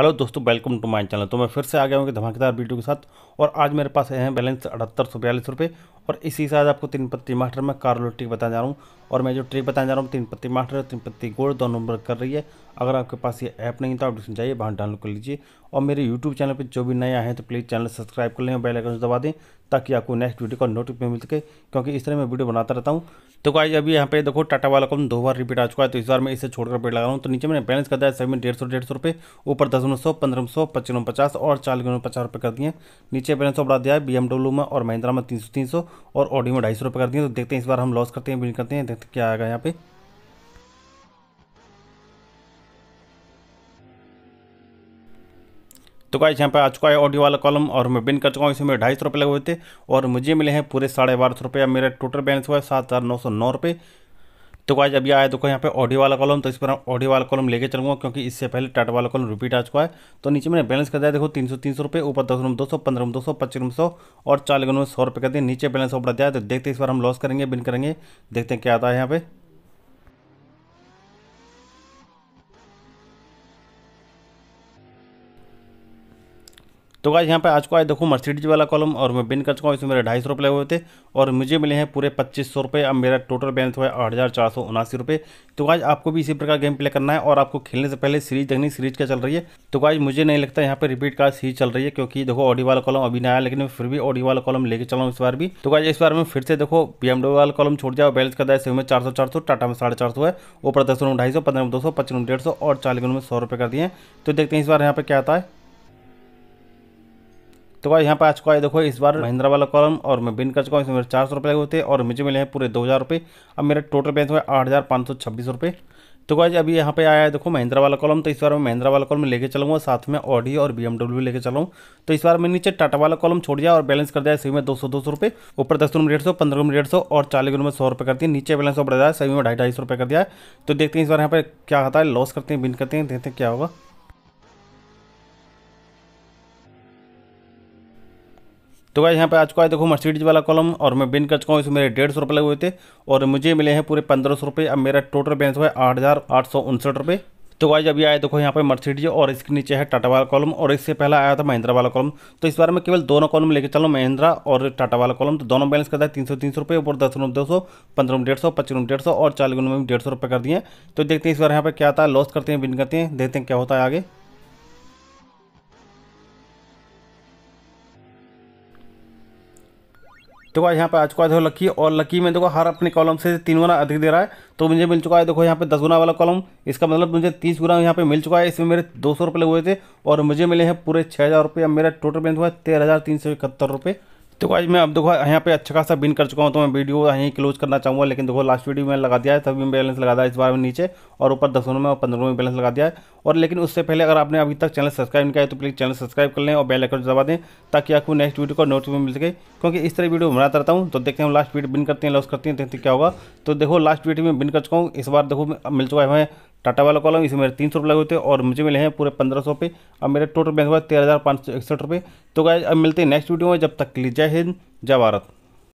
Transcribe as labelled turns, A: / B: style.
A: hello दोस्तों welcome to my channel तो मैं फिर से आ गया हूँ कि धमाकेदार वीडियो के साथ और आज मेरे पास है बैलेंस अठहत्तर सौ बयालीस रुपये और इसी साथ आपको तीन पत्ती मास्टर में कार्लो ट्रिक बताने जा रहा हूँ और मैं जो ट्रिक बताने जा रहा हूँ तीन पत्ती मास्टर तीन पत्ती गोल्ड दोनों नंबर कर रही है अगर आपके पास ये ऐप नहीं तो आप डिस्क्रिप्शन जाइए वहाँ डाउनलोड कर लीजिए और मेरे यूट्यूब चैनल पर जो भी नए आए हैं तो प्लीज़ चैनल सब्सक्राइब कर लें और बेलाइकन दबा दें ताकि आपको नेक्स्ट वीडियो का नोटिफिकेशन मिल सके क्योंकि इस तरह मैं वीडियो बनाता रहता हूँ तो गाइज अभी यहाँ पे देखो टाटा वाला कम दो बार रिपीट आ चुका है तो इस बार मैं इसे छोड़कर पेड़ लगा रहा हूँ तो नीचे मैंने बैलेंस कर दिया सभी में डेढ़ सौ डेढ़ सौ रुपये ऊपर दस उन्नीस सौ पंद्रह सौ पच्चीस पचास और चालीस उन्नीस पचास रुपये कर दिए नीचे बैलेंस और बढ़ा दिया है बी में और महिंद्रा में तीन सौ तीन सौ और ऑडियो में ढाई सौ रुपये कर दिए तो देखते हैं इस बार हम लॉस करते हैं बिल करते हैं देखते क्या आएगा यहाँ पे तो गाइस यहाँ पे आ चुका है ऑडियो वाला कॉलम और मैं बिन कर चुका हूँ इसमें ढाई सौ रुपये लगे हुए थे और मुझे मिले हैं पूरे साढ़े बारह सौ रुपये मेरा टोटल बैलेंस हुआ है सात हज़ार नौ सौ नौ रुपये तो गाइस अभी आया देखो यहाँ पे ऑडियो वाला कॉलम तो इस पर ऑडियो वाला कॉलम लेके चलूँगा क्योंकि इससे पहले टाटा वाला कॉलम रिपीट आ चुका है तो नीचे मैंने बैलेंस कर दिया देखो तीन सौ तीन सौ रुपये ऊपर दस रूम दो सौ पंद्रह रूम दो सौ पच्चीस रूम सौ और चालीस रूम में सौ रुपये कर दिए नीचे बैलेंस ऊपर दिया तो देखते इस बार हम लॉस करेंगे बिन करेंगे देखते हैं क्या आता है यहाँ पे तो गाइज यहाँ पे आज को आज देखो मर्सिडीज वाला कॉलम और मैं बिन कर चुका हूँ इसमें मेरे ढाई सौ रुपये हुए थे और मुझे मिले हैं पूरे पच्चीस सौ रुपये अब मेरा टोटल बैलेंस हुआ है आठ हज़ार चार सौ उनासी रुपये तो गाइज आपको भी इसी प्रकार गेम प्ले करना है और आपको खेलने से पहले सीरीज देखनी सीरीज क्या चल रही है तो गाइज मुझे नहीं लगता यहाँ पर रिपीट का सीरीज चल रही है क्योंकि देखो ऑडी वाला कॉलम अभी नया लेकिन फिर भी ऑडी वाला कॉलम लेकर चला हूँ इस बार भी तो गाइज इस बार में फिर से देखो बी वाला कॉलम छोड़ जाओ बैलेंस का दाए में चार सौ चार सौ टाटा में साढ़े चार सौ है ऊपर दस में ढाई सौ पंद्रह में दो सौ पच्चीस में डेढ़ सौ और चालीस में सौ रुपये कर दिए तो देखते हैं इस बार यहाँ पे क्या आता है तो भाई यहाँ पे आ चुका है देखो इस बार महिंद्रा वाला कॉलम और मैं बिन कर चुका हूँ इसमें मेरे चार सौ रुपये लगे होते और मुझे मिले हैं पूरे दो हज़ार रुपये अब मेरा टोटल बैलेंस हुआ आठ हज़ार पाँच सौ छब्बीस रुपये तो भाई अभी यहाँ पे आया है देखो महिंद्रा वाला कॉलम तो इस बार मैं महिंद्रा वाला कॉलम लेके चलूँगा साथ में ऑडी और बी एमडब्ल्यू लेके चला तो इस बार मैं नीचे टाटा वाला कॉलम छोड़ दिया और बैलेंस कर दिया सभी में दो सौ दो सौ रुपये ऊपर दस रूम डेढ़ सौ पंद्रह रूम डेढ़ सौ और चालीस रूम में सौ रुपये कर दिए नीचे बैलेंस बढ़ दिया सभी में ढाई ढाई सौ रुपये कर दिया तो देखते हैं इस बार यहाँ पर क्या आता है लॉस करते हैं बिन करते हैं देखते हैं क्या होगा तो गाइज यहाँ पे आ चुका है देखो मर्सिडीज वाला कॉलम और मैं बिन कर चुका हूँ इसमें मेरे डेढ़ सौ रुपये लगे हुए थे और मुझे मिले हैं पूरे पंद्रह सौ रुपये अब मेरा टोटल बैलेंस हुआ है आठ हज़ार आठ सौ उनसठ रुपये तो गाइज अभी आए देखो यहाँ पे मर्सिडीज और इसके नीचे है टाटा वाला कॉलम और इससे पहला आया था महिंद्रा वाला कॉलम तो इस बार मैं केवल दोनों कॉलम लेकर चलूँ महिंद्रा और टाटा वाला कॉलम तो दोनों बैलेंस करता है तीन सौ तीन सौ रुपये ऊपर दस रूम दो सौ पंद्रह रूम डेढ़ सौ पच्चीस रूम डेढ़ सौ और चालीस रूम में डेढ़ सौ रुपये कर दिए तो देखते हैं इस बार यहाँ पर क्या आता है लॉस करते हैं बिन करते हैं देखते हैं क्या होता है आगे देखो आज यहाँ पे आ चुका है देखो लकी और लकी में देखो हर अपने कॉलम से तीन गुना अधिक दे रहा है तो मुझे मिल चुका है देखो यहाँ पे दस गुना वाला कॉलम इसका मतलब मुझे तीस गुना यहाँ पे मिल चुका है इसमें मेरे दो सौ रुपये लगे हुए थे और मुझे मिले हैं पूरे छः हज़ार रुपये मेरा टोटल बैलेंस हुआ है तेरह हज़ार तीन सौ इकहत्तर रुपये तो आज मैं अब देखो यहाँ पे अच्छा खासा बिन कर चुका हूँ तो मैं वीडियो यहीं क्लोज करना चाहूँगा लेकिन देखो लास्ट वीडियो में लगा दिया है तभी बैलेंस लगा दिया इस बार में नीचे और ऊपर दसों में और पंद्रह में बैलेंस लगा दिया है और लेकिन उससे पहले अगर आपने अभी तक चैनल सब्सक्राइब नहीं किया है तो प्लीज़ चैनल सब्सक्राइब कर लें और बेल आइकन दबा दें ताकि आपको नेक्स्ट वीडियो का नोटिफिकेशन मिल सके क्योंकि इस तरह वीडियो बनाता रहता हूँ तो देखते हैं लास्ट वीडियो बिन करते हैं लॉस करते हैं देखते क्या होगा तो देखो लास्ट वीडियो में बिन कर चुका हूँ इस बार देखो मिल चुका है टाटा वाला कॉलम इसमें मेरे तीन सौ रुपये लगे होते और मुझे मिले हैं पूरे पंद्रह सौ रुपये अब मेरे टोटल बैंक हुआ तेरह हज़ार पाँच सौ इकसठ रुपये तो गाय अब मिलते हैं नेक्स्ट वीडियो में जब तक के लिए जय हिंद जय भारत